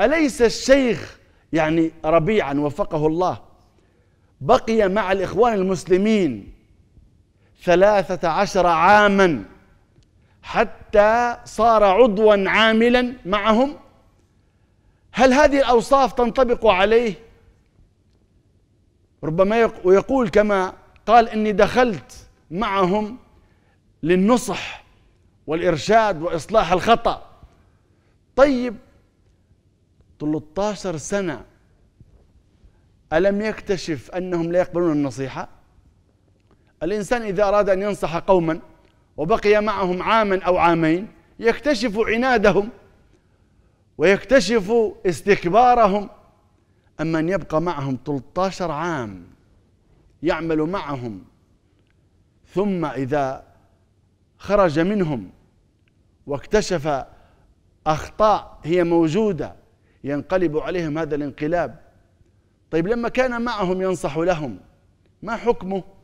أليس الشيخ يعني ربيعا وفقه الله بقي مع الإخوان المسلمين ثلاثة عشر عاما حتى صار عضوا عاملا معهم هل هذه الأوصاف تنطبق عليه ربما ويقول كما قال إني دخلت معهم للنصح والإرشاد وإصلاح الخطأ طيب 13 سنة ألم يكتشف أنهم لا يقبلون النصيحة الإنسان إذا أراد أن ينصح قوما وبقي معهم عاما أو عامين يكتشف عنادهم ويكتشف استكبارهم أما أن يبقى معهم 13 عام يعمل معهم ثم إذا خرج منهم واكتشف أخطاء هي موجودة ينقلب عليهم هذا الانقلاب طيب لما كان معهم ينصح لهم ما حكمه